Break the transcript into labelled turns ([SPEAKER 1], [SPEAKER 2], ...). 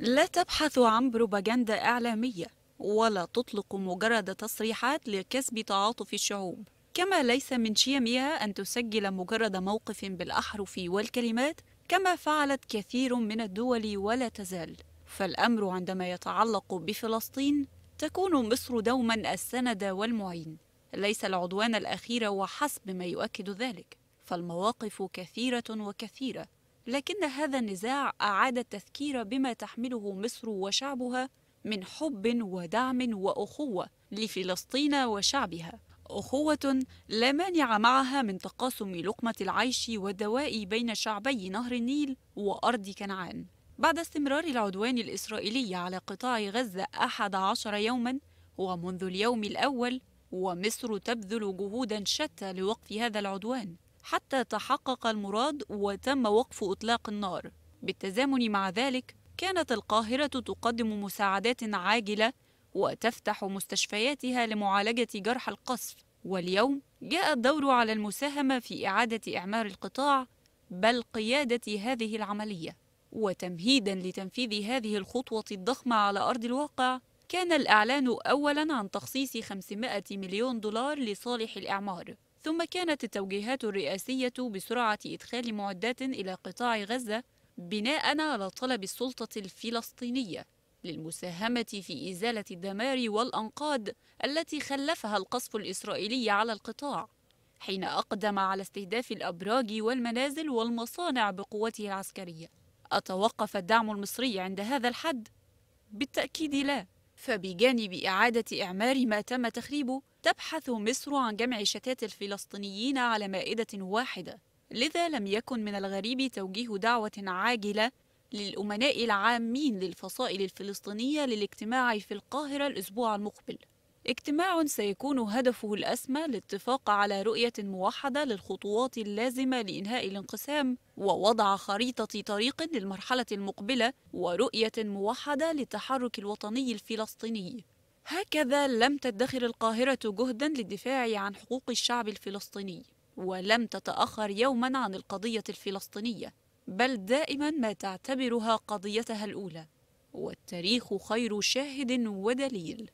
[SPEAKER 1] لا تبحث عن بروباجندا إعلامية ولا تطلق مجرد تصريحات لكسب تعاطف الشعوب كما ليس من شيمها أن تسجل مجرد موقف بالأحرف والكلمات كما فعلت كثير من الدول ولا تزال فالأمر عندما يتعلق بفلسطين تكون مصر دوما السند والمعين ليس العدوان الأخير وحسب ما يؤكد ذلك فالمواقف كثيرة وكثيرة لكن هذا النزاع أعاد التذكير بما تحمله مصر وشعبها من حب ودعم وأخوة لفلسطين وشعبها أخوة لا مانع معها من تقاسم لقمة العيش والدواء بين شعبي نهر النيل وأرض كنعان بعد استمرار العدوان الإسرائيلي على قطاع غزة أحد عشر يوما ومنذ اليوم الأول ومصر تبذل جهودا شتى لوقف هذا العدوان حتى تحقق المراد وتم وقف إطلاق النار بالتزامن مع ذلك كانت القاهرة تقدم مساعدات عاجلة وتفتح مستشفياتها لمعالجة جرح القصف واليوم جاء الدور على المساهمة في إعادة إعمار القطاع بل قيادة هذه العملية وتمهيدا لتنفيذ هذه الخطوة الضخمة على أرض الواقع كان الإعلان أولا عن تخصيص 500 مليون دولار لصالح الإعمار ثم كانت التوجيهات الرئاسية بسرعة إدخال معدات إلى قطاع غزة بناء على طلب السلطة الفلسطينية للمساهمة في إزالة الدمار والأنقاض التي خلفها القصف الإسرائيلي على القطاع حين أقدم على استهداف الأبراج والمنازل والمصانع بقوته العسكرية أتوقف الدعم المصري عند هذا الحد؟ بالتأكيد لا فبجانب إعادة إعمار ما تم تخريبه تبحث مصر عن جمع شتات الفلسطينيين على مائدة واحدة لذا لم يكن من الغريب توجيه دعوة عاجلة للأمناء العامين للفصائل الفلسطينية للاجتماع في القاهرة الأسبوع المقبل اجتماع سيكون هدفه الأسمى الاتفاق على رؤية موحدة للخطوات اللازمة لإنهاء الانقسام ووضع خريطة طريق للمرحلة المقبلة ورؤية موحدة للتحرك الوطني الفلسطيني هكذا لم تدخر القاهرة جهدا للدفاع عن حقوق الشعب الفلسطيني ولم تتأخر يوما عن القضية الفلسطينية بل دائما ما تعتبرها قضيتها الأولى والتاريخ خير شاهد ودليل